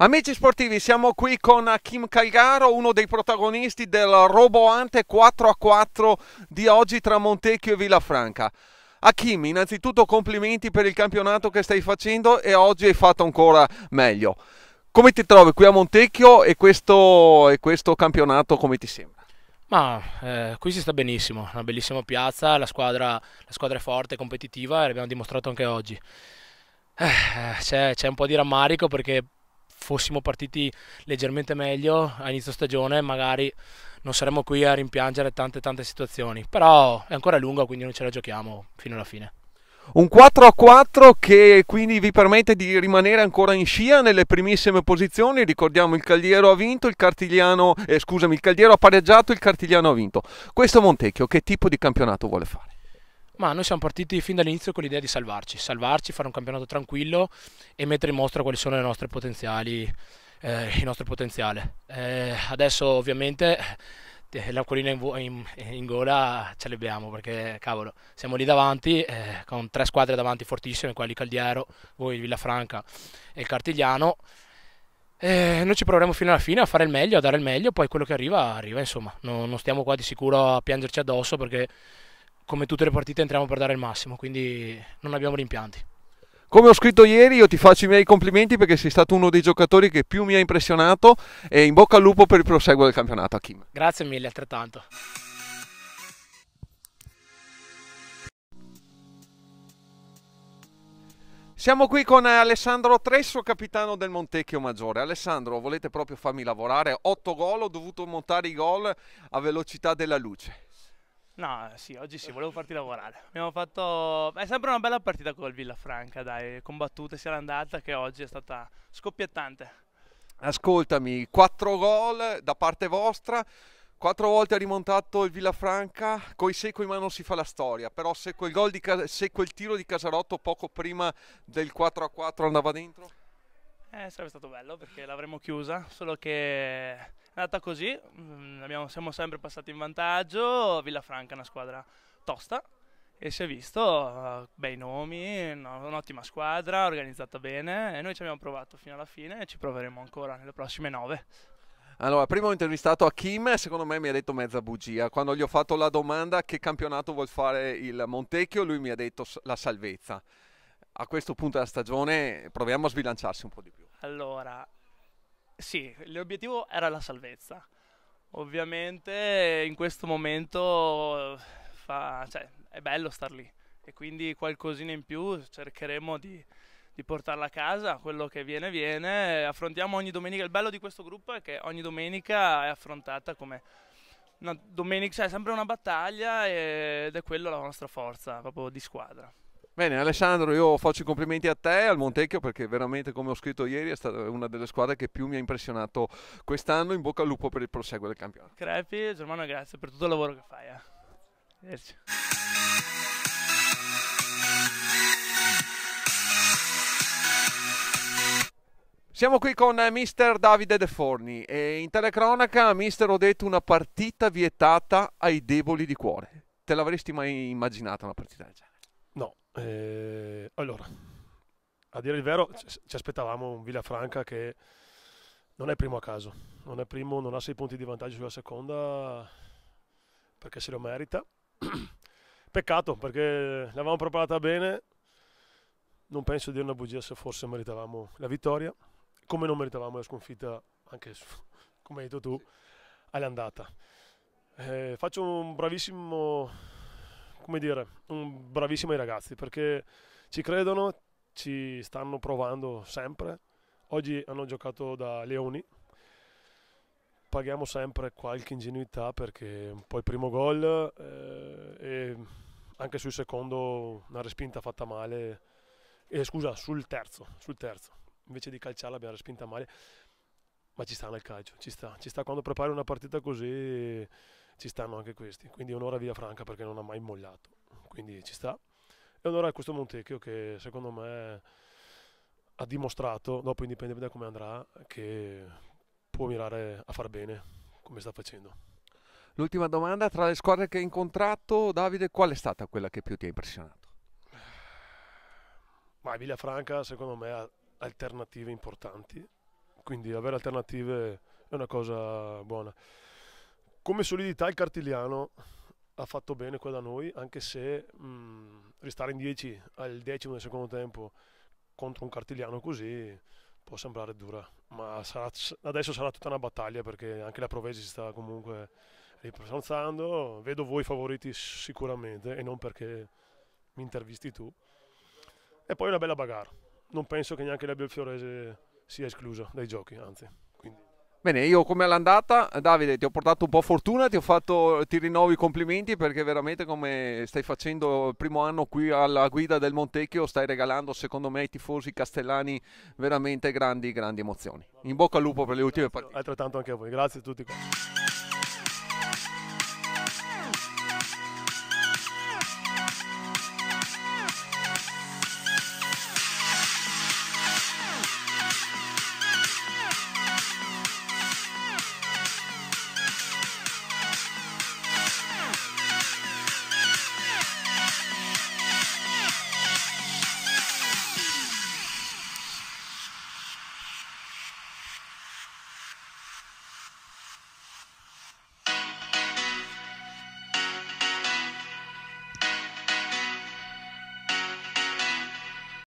Amici sportivi, siamo qui con Kim Calgaro, uno dei protagonisti del roboante 4x4 di oggi tra Montecchio e Villafranca. Akim, innanzitutto complimenti per il campionato che stai facendo e oggi hai fatto ancora meglio. Come ti trovi qui a Montecchio e questo, e questo campionato come ti sembra? Ma eh, qui si sta benissimo, una bellissima piazza, la squadra, la squadra è forte, competitiva e l'abbiamo dimostrato anche oggi. Eh, c'è un po' di rammarico perché fossimo partiti leggermente meglio a inizio stagione, magari non saremmo qui a rimpiangere tante tante situazioni. Però è ancora lunga, quindi non ce la giochiamo fino alla fine. Un 4 a 4 che quindi vi permette di rimanere ancora in scia nelle primissime posizioni. Ricordiamo il Caldiero ha vinto, il Cartigliano, eh, scusami, il Caldiero ha pareggiato, il Cartigliano ha vinto. Questo Montecchio che tipo di campionato vuole fare? Ma noi siamo partiti fin dall'inizio con l'idea di salvarci, salvarci, fare un campionato tranquillo e mettere in mostra quali sono le nostre potenziali, eh, il nostro potenziale. Eh, adesso ovviamente eh, l'acquolina in, in, in, gola ce l'abbiamo perché cavolo siamo lì davanti eh, con tre squadre davanti fortissime quali Caldiero, voi Villafranca e il Cartigliano eh, noi ci proveremo fino alla fine a fare il meglio, a dare il meglio poi quello che arriva, arriva insomma non, non stiamo qua di sicuro a piangerci addosso perché come tutte le partite entriamo per dare il massimo, quindi non abbiamo rimpianti. Come ho scritto ieri, io ti faccio i miei complimenti perché sei stato uno dei giocatori che più mi ha impressionato e in bocca al lupo per il proseguo del campionato, Hakim. Grazie mille, altrettanto. Siamo qui con Alessandro Tresso, capitano del Montecchio Maggiore. Alessandro, volete proprio farmi lavorare? 8 gol, ho dovuto montare i gol a velocità della luce. No, sì, oggi sì, volevo farti lavorare. Abbiamo fatto. È sempre una bella partita col Villafranca, dai, combattute sia l'andata che oggi è stata scoppiettante. Ascoltami, quattro gol da parte vostra. Quattro volte ha rimontato il Villafranca, coi secco in mano si fa la storia, però se quel, di, se quel tiro di Casarotto poco prima del 4-4 andava dentro? Eh, sarebbe stato bello perché l'avremmo chiusa, solo che è andata così, mm, abbiamo, siamo sempre passati in vantaggio, Villafranca è una squadra tosta e si è visto, eh, bei nomi, un'ottima squadra, organizzata bene e noi ci abbiamo provato fino alla fine e ci proveremo ancora nelle prossime nove. Allora, prima ho intervistato Hakim, secondo me mi ha detto mezza bugia. Quando gli ho fatto la domanda che campionato vuol fare il Montecchio, lui mi ha detto la salvezza a questo punto della stagione proviamo a sbilanciarsi un po' di più. Allora, sì, l'obiettivo era la salvezza. Ovviamente in questo momento fa, cioè, è bello star lì e quindi qualcosina in più cercheremo di, di portarla a casa, quello che viene viene, affrontiamo ogni domenica, il bello di questo gruppo è che ogni domenica è affrontata come una domenica, cioè è sempre una battaglia ed è quella la nostra forza, proprio di squadra. Bene, Alessandro, io faccio i complimenti a te e al Montecchio perché veramente, come ho scritto ieri, è stata una delle squadre che più mi ha impressionato quest'anno. In bocca al lupo per il proseguo del campionato. Crepi, Germano, grazie per tutto il lavoro che fai. Eh. Siamo qui con mister Davide De Forni e in telecronaca mister ho detto una partita vietata ai deboli di cuore. Te l'avresti mai immaginata una partita del genere? Eh, allora, a dire il vero, ci aspettavamo un Villafranca che non è primo a caso, non è primo, non ha sei punti di vantaggio sulla seconda perché se lo merita. Peccato perché l'avevamo preparata bene, non penso di dire una bugia se forse meritavamo la vittoria, come non meritavamo la sconfitta, anche come hai detto tu, all'andata. Eh, faccio un bravissimo come dire, un, ai ragazzi perché ci credono, ci stanno provando sempre. Oggi hanno giocato da Leoni. Paghiamo sempre qualche ingenuità perché poi primo gol eh, e anche sul secondo una respinta fatta male. Eh, scusa, sul terzo, sul terzo. Invece di calciarla abbiamo respinta male. Ma ci sta nel calcio, ci sta. Ci sta quando prepari una partita così ci stanno anche questi. Quindi onore a Villafranca perché non ha mai mollato, quindi ci sta. E onore a questo Montecchio che secondo me ha dimostrato, dopo indipendente da come andrà, che può mirare a far bene come sta facendo. L'ultima domanda, tra le squadre che hai incontrato, Davide, qual è stata quella che più ti ha impressionato? Ma Villafranca secondo me ha alternative importanti, quindi avere alternative è una cosa buona. Come solidità il Cartigliano ha fatto bene qua da noi, anche se mh, mm, restare in 10 al decimo del secondo tempo contro un Cartigliano così può sembrare dura, ma sarà, adesso sarà tutta una battaglia perché anche la Provesi si sta comunque ripronzando. Vedo voi favoriti sicuramente e non perché mi intervisti tu. E poi una bella bagarre. Non penso che neanche la Bielfiorese sia esclusa dai giochi, anzi. Bene, io come all'andata, Davide, ti ho portato un po' fortuna, ti, ho fatto, ti rinnovo i complimenti perché veramente come stai facendo il primo anno qui alla guida del Montecchio, stai regalando secondo me ai tifosi castellani veramente grandi, grandi emozioni. In bocca al lupo per le ultime partite. Altrettanto anche a voi, grazie a tutti.